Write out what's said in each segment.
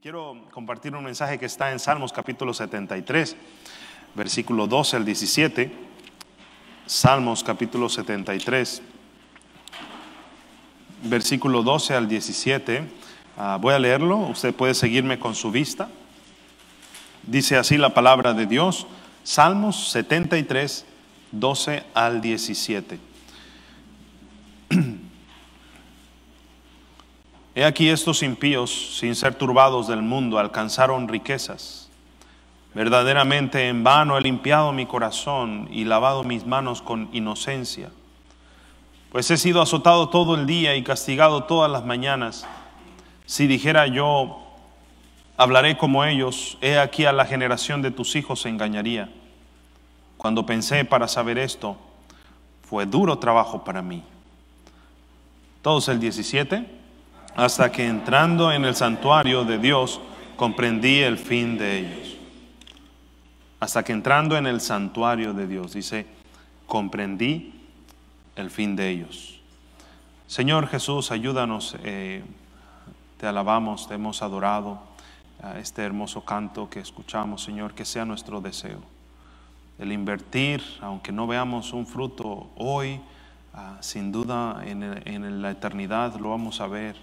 quiero compartir un mensaje que está en Salmos capítulo 73, versículo 12 al 17. Salmos capítulo 73, versículo 12 al 17. Ah, voy a leerlo, usted puede seguirme con su vista. Dice así la palabra de Dios, Salmos 73, 12 al 17. He aquí estos impíos, sin ser turbados del mundo, alcanzaron riquezas. Verdaderamente en vano he limpiado mi corazón y lavado mis manos con inocencia. Pues he sido azotado todo el día y castigado todas las mañanas. Si dijera yo, hablaré como ellos, he aquí a la generación de tus hijos se engañaría. Cuando pensé para saber esto, fue duro trabajo para mí. Todos el 17 hasta que entrando en el santuario de Dios comprendí el fin de ellos. Hasta que entrando en el santuario de Dios, dice, comprendí el fin de ellos. Señor Jesús, ayúdanos, eh, te alabamos, te hemos adorado, este hermoso canto que escuchamos, Señor, que sea nuestro deseo. El invertir, aunque no veamos un fruto hoy, ah, sin duda en, en, la eternidad lo vamos a ver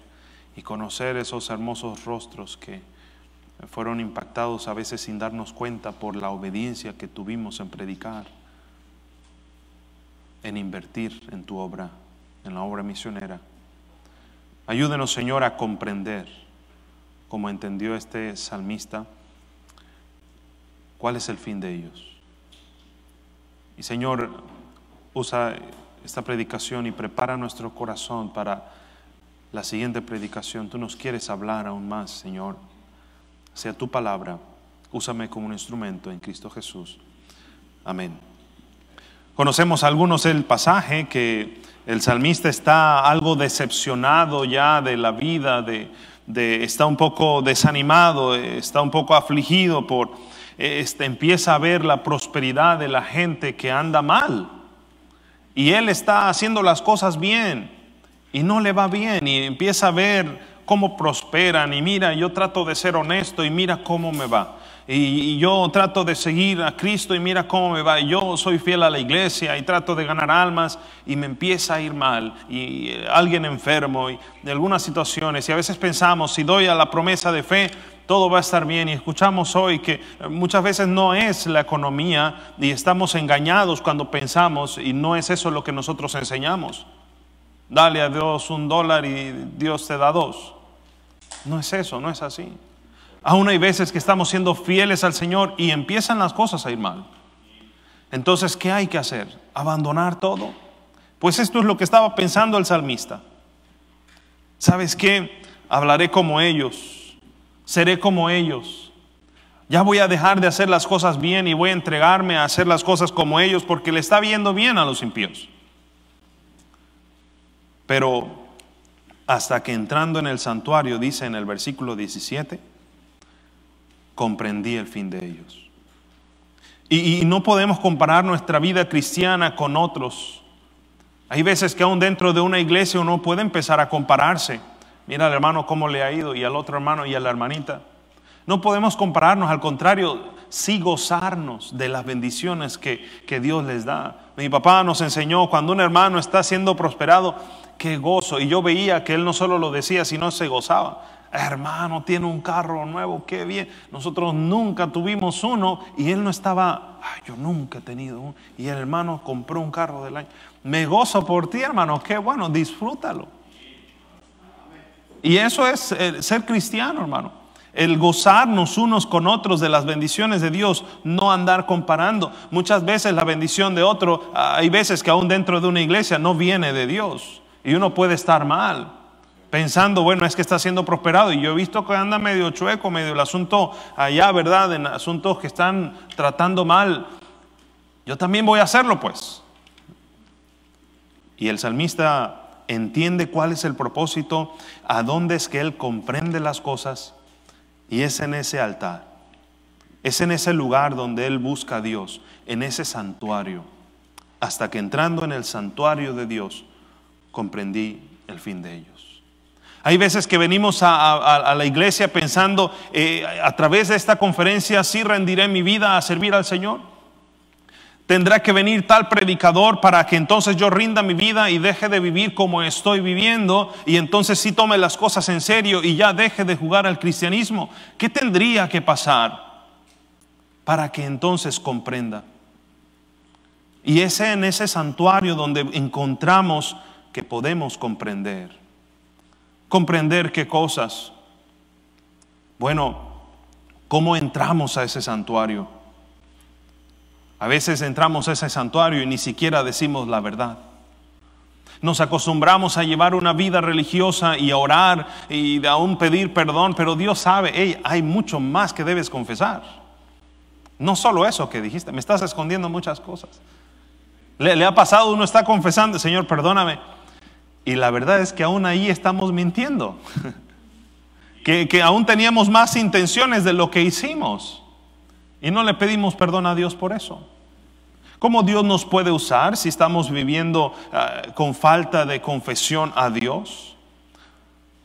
y conocer esos hermosos rostros que fueron impactados a veces sin darnos cuenta por la obediencia que tuvimos en predicar, en invertir en tu obra, en la obra misionera. Ayúdenos, Señor, a comprender, como entendió este salmista, cuál es el fin de ellos. Y Señor, usa esta predicación y prepara nuestro corazón para la siguiente predicación, tú nos quieres hablar aún más, Señor. Sea tu palabra, úsame como un instrumento en Cristo Jesús. Amén. Conocemos algunos el pasaje que el salmista está algo decepcionado ya de la vida, de, está un poco desanimado, está un poco afligido por, este, empieza a ver la prosperidad de la gente que anda mal. Y él está haciendo las cosas bien y no le va bien y empieza a ver cómo prosperan y mira, yo trato de ser honesto y mira cómo me va. Y, yo trato de seguir a Cristo y mira cómo me va. Y yo soy fiel a la iglesia y trato de ganar almas y me empieza a ir mal. Y eh, alguien enfermo y de algunas situaciones. Y a veces pensamos, si doy a la promesa de fe, todo va a estar bien. Y escuchamos hoy que eh, muchas veces no es la economía y estamos engañados cuando pensamos y no es eso lo que nosotros enseñamos dale a Dios un dólar y Dios te da dos. No es eso, no es así. Aún hay veces que estamos siendo fieles al Señor y empiezan las cosas a ir mal. Entonces, ¿qué hay que hacer? ¿Abandonar todo? Pues esto es lo que estaba pensando el salmista. ¿Sabes qué? Hablaré como ellos, seré como ellos. Ya voy a dejar de hacer las cosas bien y voy a entregarme a hacer las cosas como ellos porque le está viendo bien a los impíos. Pero hasta que entrando en el santuario, dice en el versículo 17, comprendí el fin de ellos. Y, no podemos comparar nuestra vida cristiana con otros. Hay veces que aún dentro de una iglesia uno puede empezar a compararse. Mira al hermano cómo le ha ido y al otro hermano y a la hermanita. No podemos compararnos, al contrario, sí gozarnos de las bendiciones que, que, Dios les da. Mi papá nos enseñó, cuando un hermano está siendo prosperado, qué gozo. Y yo veía que él no solo lo decía, sino se gozaba. Hermano, tiene un carro nuevo, qué bien. Nosotros nunca tuvimos uno y él no estaba, yo nunca he tenido uno. Y el hermano compró un carro del año. Me gozo por ti, hermano, qué bueno, disfrútalo. Y eso es eh, ser cristiano, hermano. El gozarnos unos con otros de las bendiciones de Dios, no andar comparando. Muchas veces la bendición de otro, ah, hay veces que aún dentro de una iglesia no viene de Dios y uno puede estar mal, pensando, bueno, es que está siendo prosperado. Y yo he visto que anda medio chueco, medio el asunto allá, ¿verdad? En asuntos que están tratando mal. Yo también voy a hacerlo, pues. Y el salmista entiende cuál es el propósito, a dónde es que él comprende las cosas. Y es en ese altar, es en ese lugar donde él busca a Dios, en ese santuario. Hasta que entrando en el santuario de Dios, comprendí el fin de ellos. Hay veces que venimos a, la iglesia pensando, eh, a través de esta conferencia sí rendiré mi vida a servir al Señor. Tendrá que venir tal predicador para que entonces yo rinda mi vida y deje de vivir como estoy viviendo y entonces sí tome las cosas en serio y ya deje de jugar al cristianismo. ¿Qué tendría que pasar para que entonces comprenda? Y es en ese santuario donde encontramos que podemos comprender. ¿Comprender qué cosas? Bueno, ¿cómo entramos a ese santuario? A veces entramos a ese santuario y ni siquiera decimos la verdad. Nos acostumbramos a llevar una vida religiosa y a orar y aún pedir perdón, pero Dios sabe, hey, hay mucho más que debes confesar. No solo eso que dijiste, me estás escondiendo muchas cosas. le ha pasado, uno está confesando, Señor, perdóname. Y la verdad es que aún ahí estamos mintiendo. Que, aún teníamos más intenciones de lo que hicimos. Y no le pedimos perdón a Dios por eso. ¿Cómo Dios nos puede usar si estamos viviendo ah, con falta de confesión a Dios?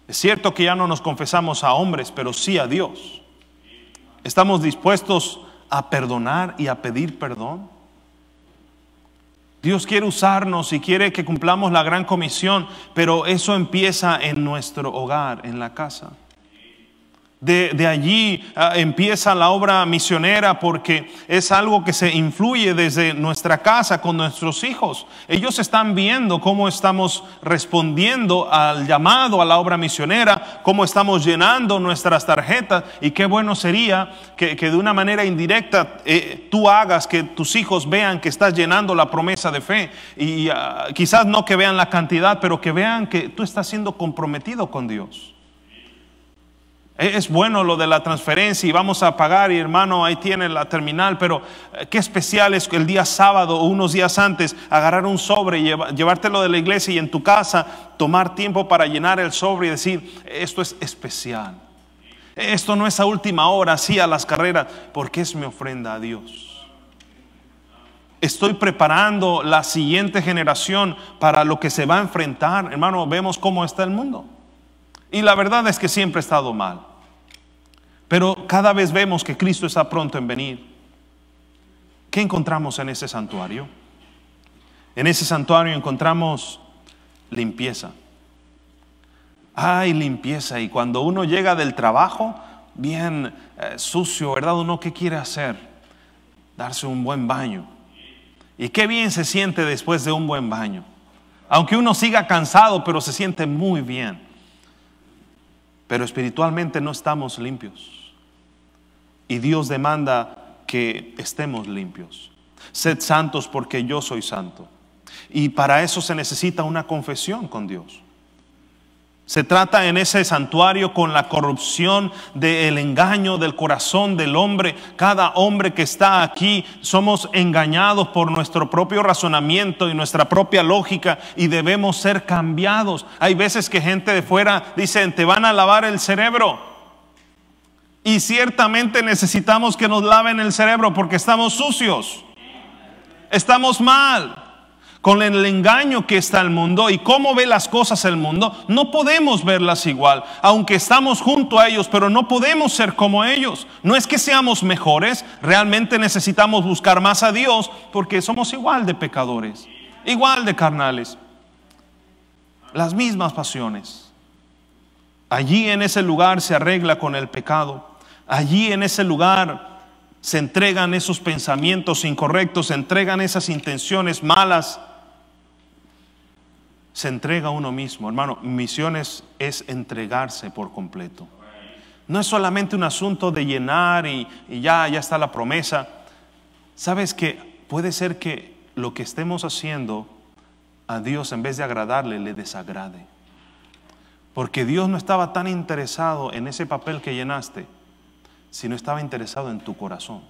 Es cierto que ya no nos confesamos a hombres, pero sí a Dios. ¿Estamos dispuestos a perdonar y a pedir perdón? Dios quiere usarnos y quiere que cumplamos la gran comisión, pero eso empieza en nuestro hogar, en la casa. De, allí ah, empieza la obra misionera porque es algo que se influye desde nuestra casa con nuestros hijos. Ellos están viendo cómo estamos respondiendo al llamado a la obra misionera, cómo estamos llenando nuestras tarjetas y qué bueno sería que, de una manera indirecta eh, tú hagas que tus hijos vean que estás llenando la promesa de fe y ah, quizás no que vean la cantidad, pero que vean que tú estás siendo comprometido con Dios. Eh, es bueno lo de la transferencia y vamos a pagar y hermano, ahí tiene la terminal, pero eh, qué especial es el día sábado o unos días antes agarrar un sobre, y llevártelo de la iglesia y en tu casa tomar tiempo para llenar el sobre y decir, esto es especial. Esto no es a última hora, así a las carreras, porque es mi ofrenda a Dios. Estoy preparando la siguiente generación para lo que se va a enfrentar. Hermano, vemos cómo está el mundo. Y la verdad es que siempre he estado mal. Pero cada vez vemos que Cristo está pronto en venir. ¿Qué encontramos en ese santuario? En ese santuario encontramos limpieza. Hay limpieza y cuando uno llega del trabajo, bien eh, sucio, ¿verdad? Uno, ¿qué quiere hacer? Darse un buen baño. Y qué bien se siente después de un buen baño. Aunque uno siga cansado, pero se siente muy bien pero espiritualmente no estamos limpios. Y Dios demanda que estemos limpios. Sed santos porque yo soy santo. Y para eso se necesita una confesión con Dios. Se trata en ese santuario con la corrupción del engaño del corazón del hombre. Cada hombre que está aquí somos engañados por nuestro propio razonamiento y nuestra propia lógica y debemos ser cambiados. Hay veces que gente de fuera dice te van a lavar el cerebro. Y ciertamente necesitamos que nos laven el cerebro porque estamos sucios. Estamos mal con el engaño que está el mundo y cómo ve las cosas el mundo, no podemos verlas igual, aunque estamos junto a ellos, pero no podemos ser como ellos. No es que seamos mejores, realmente necesitamos buscar más a Dios porque somos igual de pecadores, igual de carnales, las mismas pasiones. Allí en ese lugar se arregla con el pecado, allí en ese lugar se entregan esos pensamientos incorrectos, se entregan esas intenciones malas se entrega a uno mismo. Hermano, misiones es entregarse por completo. No es solamente un asunto de llenar y, y ya, ya está la promesa. Sabes que puede ser que lo que estemos haciendo a Dios en vez de agradarle, le desagrade. Porque Dios no estaba tan interesado en ese papel que llenaste, sino estaba interesado en tu corazón.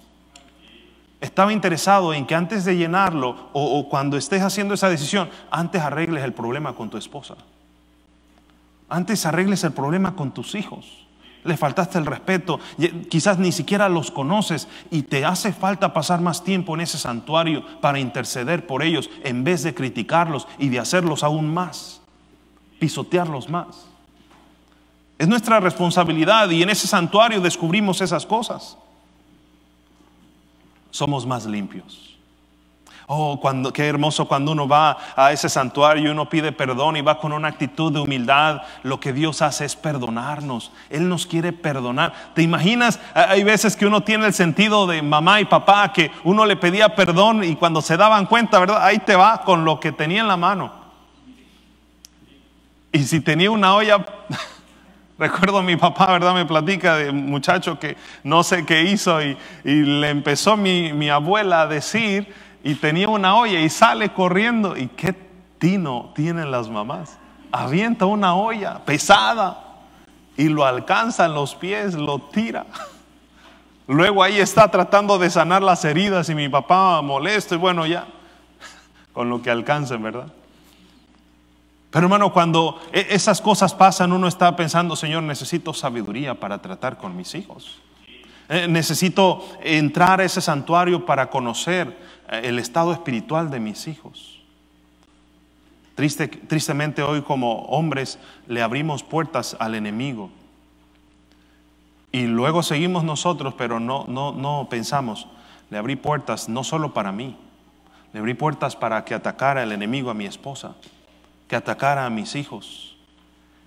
Estaba interesado en que antes de llenarlo o, cuando estés haciendo esa decisión, antes arregles el problema con tu esposa. Antes arregles el problema con tus hijos. Le faltaste el respeto, quizás ni siquiera los conoces y te hace falta pasar más tiempo en ese santuario para interceder por ellos en vez de criticarlos y de hacerlos aún más, pisotearlos más. Es nuestra responsabilidad y en ese santuario descubrimos esas cosas somos más limpios. Oh, cuando, qué hermoso cuando uno va a ese santuario y uno pide perdón y va con una actitud de humildad. Lo que Dios hace es perdonarnos. Él nos quiere perdonar. ¿Te imaginas? Hay veces que uno tiene el sentido de mamá y papá que uno le pedía perdón y cuando se daban cuenta, ¿verdad? Ahí te va con lo que tenía en la mano. Y si tenía una olla Recuerdo mi papá, ¿verdad? Me platica de muchacho que no sé qué hizo y, le empezó mi, mi, abuela a decir y tenía una olla y sale corriendo. ¿Y qué tino tienen las mamás? Avienta una olla pesada y lo alcanza en los pies, lo tira. Luego ahí está tratando de sanar las heridas y mi papá molesto y bueno ya, con lo que alcancen, ¿verdad? Pero hermano, cuando e-, esas cosas pasan, uno está pensando, Señor, necesito sabiduría para tratar con mis hijos. Eh, necesito entrar a ese santuario para conocer eh, el estado espiritual de mis hijos. tristemente hoy como hombres le abrimos puertas al enemigo. Y luego seguimos nosotros, pero no, no, no pensamos, le abrí puertas no solo para mí, le abrí puertas para que atacara el enemigo a mi esposa que atacara a mis hijos.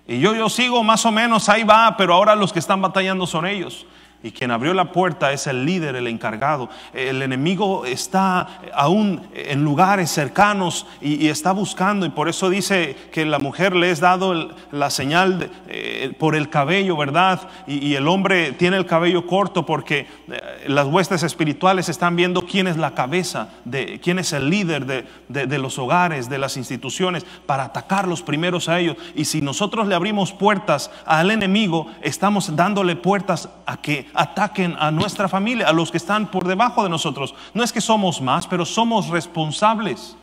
Y yo, yo sigo más o menos, ahí va, pero ahora los que están batallando son ellos. Y quien abrió la puerta es el líder, el encargado. El enemigo está aún en lugares cercanos y, está buscando. Y por eso dice que la mujer le es dado la señal eh, por el cabello, ¿verdad? Y, el hombre tiene el cabello corto porque eh, las huestes espirituales están viendo quién es la cabeza, de, quién es el líder de, los hogares, de las instituciones, para atacar los primeros a ellos. Y si nosotros le abrimos puertas al enemigo, estamos dándole puertas a que ataquen a nuestra familia, a los que están por debajo de nosotros. No es que somos más, pero somos responsables.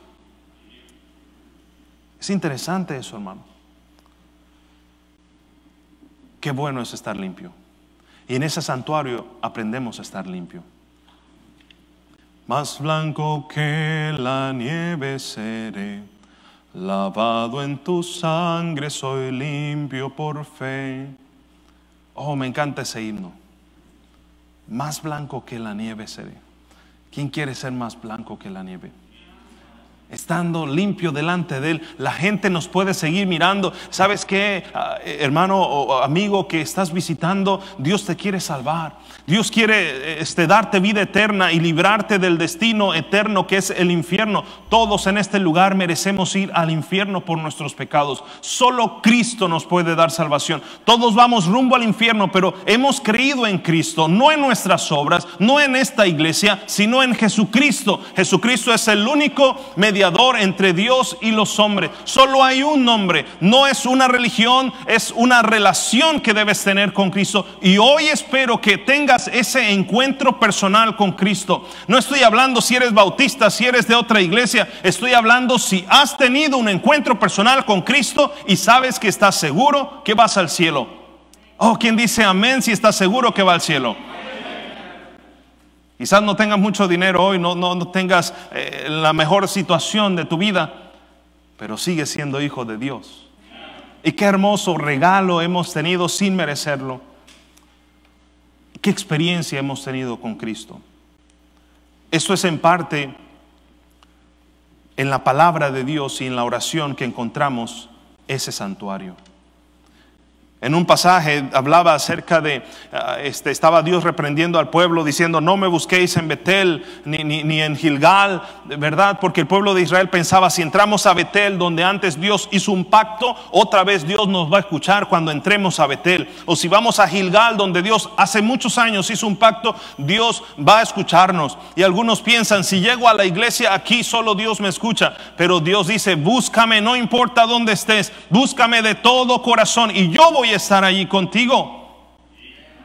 Es interesante eso, hermano. Qué bueno es estar limpio. Y en ese santuario aprendemos a estar limpio. Más blanco que la nieve seré, lavado en tu sangre soy limpio por fe. Oh, me encanta ese himno. Más blanco que la nieve seré. ¿Quién quiere ser más blanco que la nieve? estando limpio delante de Él. La gente nos puede seguir mirando. ¿Sabes qué, ah, eh, hermano o amigo que estás visitando? Dios te quiere salvar. Dios quiere eh, este, darte vida eterna y librarte del destino eterno que es el infierno. Todos en este lugar merecemos ir al infierno por nuestros pecados. Solo Cristo nos puede dar salvación. Todos vamos rumbo al infierno, pero hemos creído en Cristo, no en nuestras obras, no en esta iglesia, sino en Jesucristo. Jesucristo es el único medio entre Dios y los hombres. Solo hay un nombre. No es una religión, es una relación que debes tener con Cristo. Y hoy espero que tengas ese encuentro personal con Cristo. No estoy hablando si eres bautista, si eres de otra iglesia. Estoy hablando si has tenido un encuentro personal con Cristo y sabes que estás seguro que vas al cielo. Oh, quien dice amén si estás seguro que va al cielo? Quizás no tengas mucho dinero hoy, no, tengas eh, la mejor situación de tu vida, pero sigues siendo hijo de Dios. Y qué hermoso regalo hemos tenido sin merecerlo. Qué experiencia hemos tenido con Cristo. Eso es en parte en la palabra de Dios y en la oración que encontramos ese santuario. En un pasaje hablaba acerca de, ah, este, estaba Dios reprendiendo al pueblo diciendo, no me busquéis en Betel ni, ni, en Gilgal, ¿verdad? Porque el pueblo de Israel pensaba, si entramos a Betel, donde antes Dios hizo un pacto, otra vez Dios nos va a escuchar cuando entremos a Betel. O si vamos a Gilgal, donde Dios hace muchos años hizo un pacto, Dios va a escucharnos. Y algunos piensan, si llego a la iglesia aquí, solo Dios me escucha. Pero Dios dice, búscame, no importa dónde estés, búscame de todo corazón y yo voy estar allí contigo.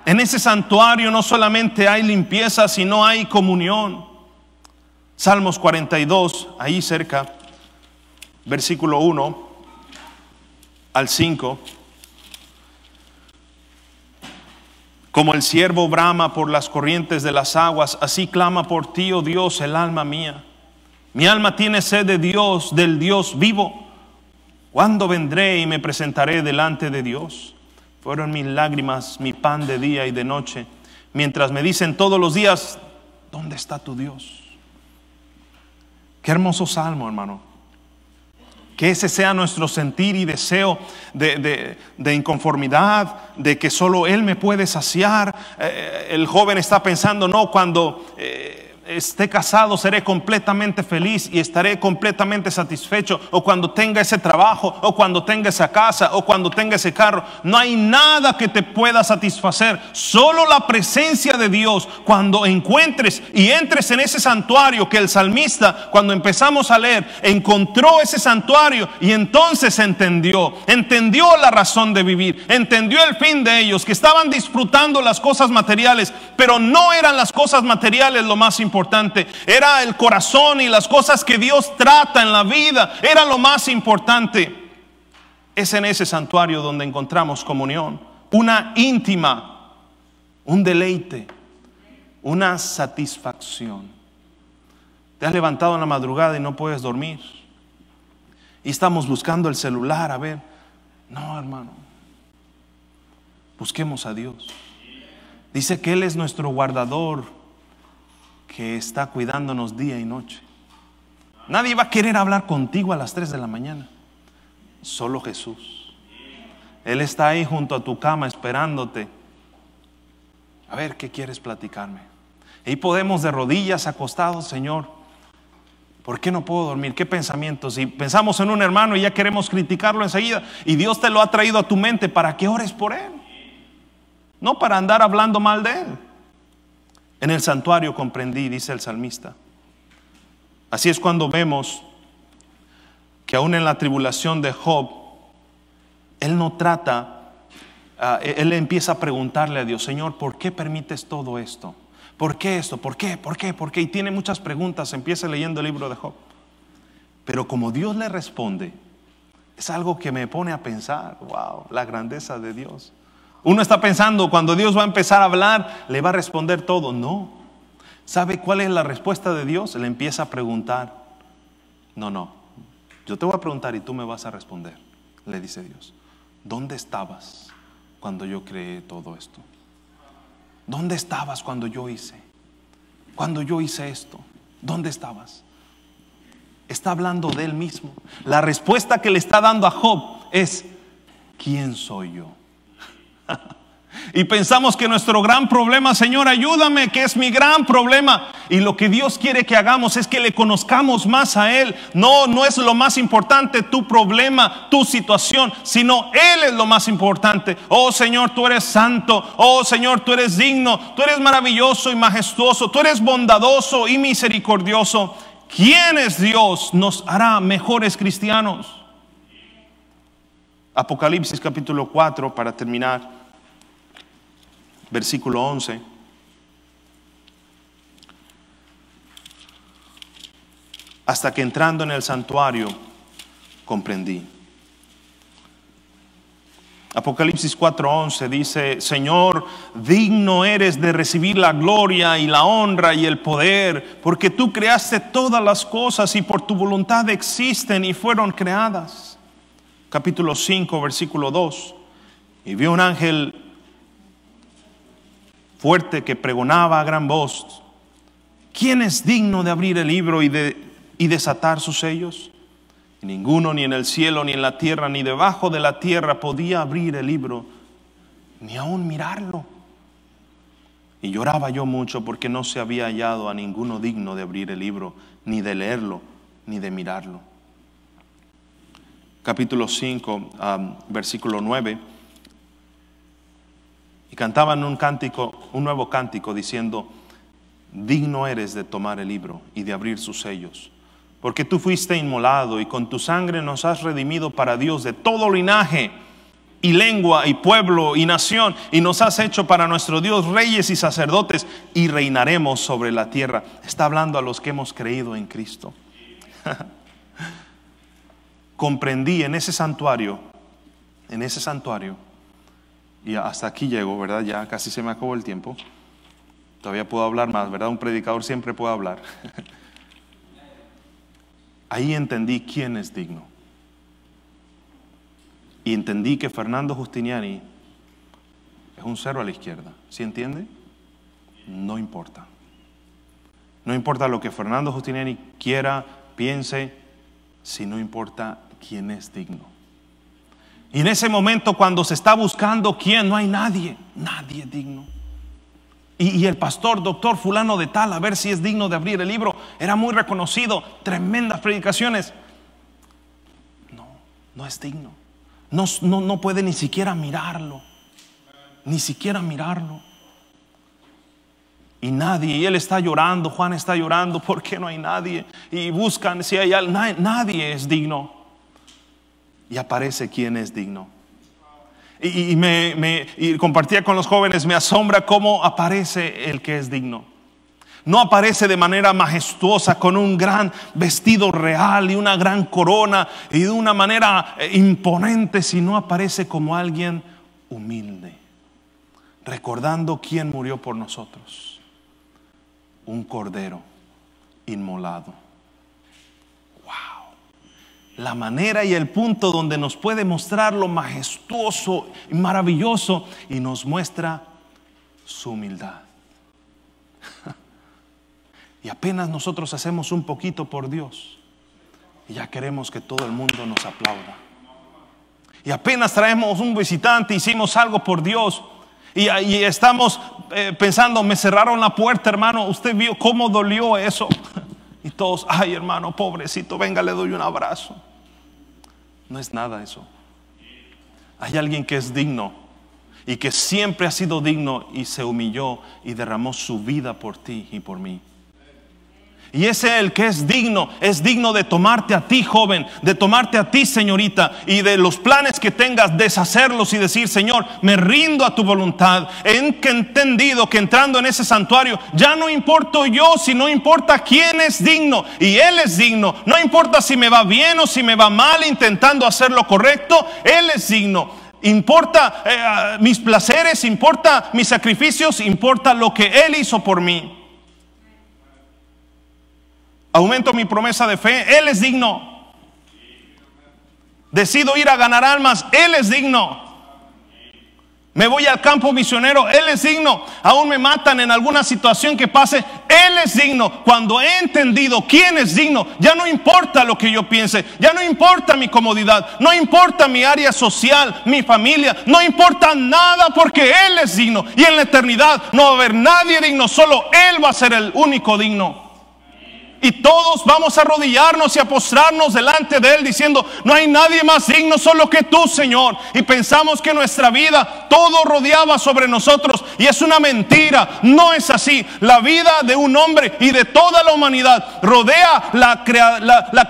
En ese santuario no solamente hay limpieza, sino hay comunión. Salmos 42, ahí cerca, versículo 1 al 5. Como el siervo brama por las corrientes de las aguas, así clama por ti, oh Dios, el alma mía. Mi alma tiene sed de Dios, del Dios vivo. ¿Cuándo vendré y me presentaré delante de Dios? Fueron mis lágrimas, mi pan de día y de noche, mientras me dicen todos los días, ¿dónde está tu Dios? Qué hermoso salmo, hermano. Que ese sea nuestro sentir y deseo de, inconformidad, de que solo Él me puede saciar. Eh, el joven está pensando, no, cuando... Eh, esté casado seré completamente feliz y estaré completamente satisfecho, o cuando tenga ese trabajo, o cuando tenga esa casa, o cuando tenga ese carro. No hay nada que te pueda satisfacer, solo la presencia de Dios. Cuando encuentres y entres en ese santuario que el salmista, cuando empezamos a leer, encontró ese santuario y entonces entendió, entendió la razón de vivir, entendió el fin de ellos, que estaban disfrutando las cosas materiales, pero no eran las cosas materiales lo más importante importante. Era el corazón y las cosas que Dios trata en la vida. Era lo más importante. Es en ese santuario donde encontramos comunión. Una íntima, un deleite, una satisfacción. Te has levantado en la madrugada y no puedes dormir. Y estamos buscando el celular, a ver. No, hermano. Busquemos a Dios. Dice que Él es nuestro guardador que está cuidándonos día y noche. Nadie va a querer hablar contigo a las 3 de la mañana, solo Jesús. Él está ahí junto a tu cama esperándote. A ver, ¿qué quieres platicarme? Y podemos de rodillas acostados, Señor. ¿Por qué no puedo dormir? ¿Qué pensamientos? Si pensamos en un hermano y ya queremos criticarlo enseguida, y Dios te lo ha traído a tu mente para que ores por él, no para andar hablando mal de él. En el santuario comprendí, dice el salmista. Así es cuando vemos que aún en la tribulación de Job, él no trata, ah, e, él empieza a preguntarle a Dios, Señor, ¿por qué permites todo esto? ¿Por qué esto? ¿Por qué? ¿Por qué? ¿Por qué? Y tiene muchas preguntas, empieza leyendo el libro de Job. Pero como Dios le responde, es algo que me pone a pensar, wow, la grandeza de Dios. Uno está pensando, cuando Dios va a empezar a hablar, le va a responder todo. No. ¿Sabe cuál es la respuesta de Dios? Le empieza a preguntar. No, no. Yo te voy a preguntar y tú me vas a responder, le dice Dios. ¿Dónde estabas cuando yo creé todo esto? ¿Dónde estabas cuando yo hice? Cuando yo hice esto, ¿dónde estabas? Está hablando de él mismo. La respuesta que le está dando a Job es, ¿quién soy yo? Y pensamos que nuestro gran problema, Señor, ayúdame, que es mi gran problema. Y lo que Dios quiere que hagamos es que le conozcamos más a Él. No, no es lo más importante tu problema, tu situación, sino Él es lo más importante. Oh Señor, tú eres santo. Oh Señor, tú eres digno. Tú eres maravilloso y majestuoso. Tú eres bondadoso y misericordioso. ¿Quién es Dios? Nos hará mejores cristianos. Apocalipsis capítulo 4 para terminar versículo 11. Hasta que entrando en el santuario comprendí. Apocalipsis 4:11 dice, Señor, digno eres de recibir la gloria y la honra y el poder, porque tú creaste todas las cosas y por tu voluntad existen y fueron creadas. Capítulo 5, versículo 2. Y vio un ángel fuerte que pregonaba a gran voz, ¿quién es digno de abrir el libro y, de, y desatar sus sellos? ninguno, ni en el cielo, ni en la tierra, ni debajo de la tierra, podía abrir el libro, ni aún mirarlo. Y lloraba yo mucho porque no se había hallado a ninguno digno de abrir el libro, ni de leerlo, ni de mirarlo. Capítulo 5, ah, versículo 9 y cantaban un cántico, un nuevo cántico diciendo, digno eres de tomar el libro y de abrir sus sellos, porque tú fuiste inmolado y con tu sangre nos has redimido para Dios de todo linaje y lengua y pueblo y nación, y nos has hecho para nuestro Dios reyes y sacerdotes, y reinaremos sobre la tierra. Está hablando a los que hemos creído en Cristo. Comprendí en ese santuario, en ese santuario, y hasta aquí llego, ¿verdad? Ya casi se me acabó el tiempo. Todavía puedo hablar más, ¿verdad? Un predicador siempre puede hablar. Ahí entendí quién es digno. Y entendí que Fernando Justiniani es un cero a la izquierda. ¿Sí entiende? No importa. No importa lo que Fernando Justiniani quiera, piense, si no importa quién es digno. Y en ese momento cuando se está buscando quién, no hay nadie, nadie digno. Y, el pastor, doctor fulano de tal, a ver si es digno de abrir el libro, era muy reconocido, tremendas predicaciones. No, no es digno. No, no, puede ni siquiera mirarlo. Ni siquiera mirarlo. Y nadie, y él está llorando, Juan está llorando, porque no hay nadie? Y buscan si hay alguien, nadie es digno y aparece quien es digno. Y, me, y compartía con los jóvenes, me asombra cómo aparece el que es digno. No aparece de manera majestuosa con un gran vestido real y una gran corona y de una manera eh, imponente, sino aparece como alguien humilde, recordando quién murió por nosotros, un cordero inmolado la manera y el punto donde nos puede mostrar lo majestuoso y maravilloso y nos muestra su humildad. Y apenas nosotros hacemos un poquito por Dios, y ya queremos que todo el mundo nos aplauda. Y apenas traemos un visitante, hicimos algo por Dios, y, estamos eh, pensando, me cerraron la puerta, hermano, usted vio cómo dolió eso. Y todos, ay hermano, pobrecito, venga, le doy un abrazo. No es nada eso. Hay alguien que es digno y que siempre ha sido digno y se humilló y derramó su vida por ti y por mí. Y es el que es digno, es digno de tomarte a ti, joven, de tomarte a ti, señorita, y de los planes que tengas, deshacerlos y decir, Señor, me rindo a tu voluntad. He entendido que entrando en ese santuario ya no importo yo, si no importa quién es digno, y Él es digno. No importa si me va bien o si me va mal intentando hacer lo correcto, Él es digno importa eh, ah, mis placeres, importa mis sacrificios, importa lo que Él hizo por mí aumento mi promesa de fe, Él es digno. Decido ir a ganar almas, Él es digno. Me voy al campo misionero, Él es digno. Aún me matan en alguna situación que pase, Él es digno. Cuando he entendido quién es digno, ya no importa lo que yo piense, ya no importa mi comodidad, no importa mi área social, mi familia, no importa nada porque Él es digno. Y en la eternidad no va a haber nadie digno, solo Él va a ser el único digno. Y todos vamos a arrodillarnos y a postrarnos delante de Él diciendo, no hay nadie más digno solo que tú, Señor. Y pensamos que nuestra vida todo rodeaba sobre nosotros. Y es una mentira, no es así. La vida de un hombre y de toda la humanidad rodea la,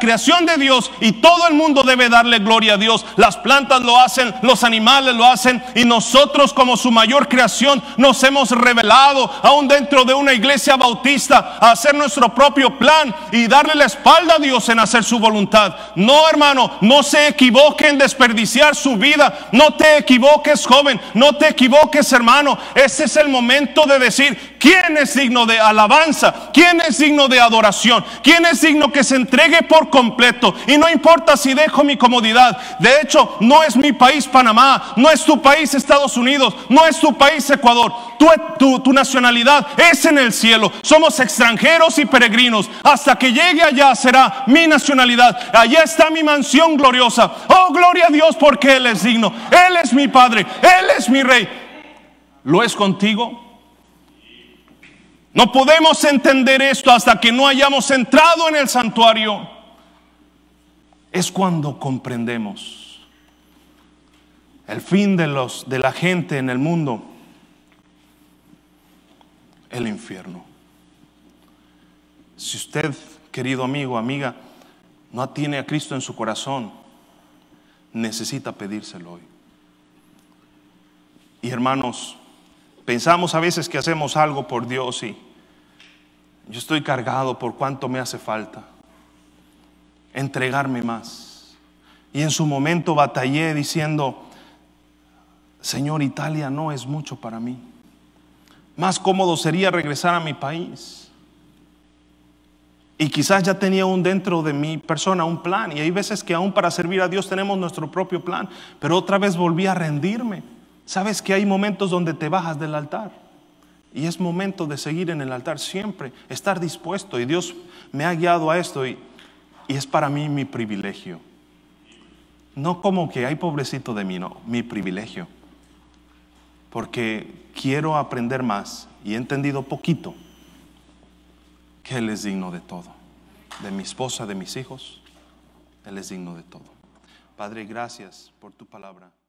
creación de Dios y todo el mundo debe darle gloria a Dios. Las plantas lo hacen, los animales lo hacen y nosotros como su mayor creación nos hemos revelado aún dentro de una iglesia bautista a hacer nuestro propio plan y darle la espalda a Dios en hacer su voluntad. No, hermano, no se equivoque en desperdiciar su vida. No te equivoques, joven. No te equivoques, hermano. Ese es el momento de decir quién es digno de alabanza, quién es digno de adoración, quién es digno que se entregue por completo. Y no importa si dejo mi comodidad. De hecho, no es mi país Panamá, no es tu país Estados Unidos, no es tu país Ecuador. Tu, tu, tu nacionalidad es en el cielo. Somos extranjeros y peregrinos hasta que llegue allá será mi nacionalidad. Allá está mi mansión gloriosa. Oh, gloria a Dios porque Él es digno. Él es mi Padre. Él es mi Rey. ¿Lo es contigo? No podemos entender esto hasta que no hayamos entrado en el santuario. Es cuando comprendemos el fin de, los, de la gente en el mundo, el infierno. Si usted, querido amigo, amiga, no tiene a Cristo en su corazón, necesita pedírselo hoy. Y hermanos, pensamos a veces que hacemos algo por Dios y yo estoy cargado por cuánto me hace falta. Entregarme más. Y en su momento batallé diciendo, Señor, Italia no es mucho para mí. Más cómodo sería regresar a mi país. Y quizás ya tenía un dentro de mi persona un plan. Y hay veces que aún para servir a Dios tenemos nuestro propio plan. Pero otra vez volví a rendirme. Sabes que hay momentos donde te bajas del altar. Y es momento de seguir en el altar siempre, estar dispuesto. Y Dios me ha guiado a esto y, y es para mí mi privilegio. No como que hay pobrecito de mí, no, mi privilegio. Porque quiero aprender más y he entendido poquito que Él es digno de todo. De mi esposa, de mis hijos, Él es digno de todo. Padre, gracias por tu palabra.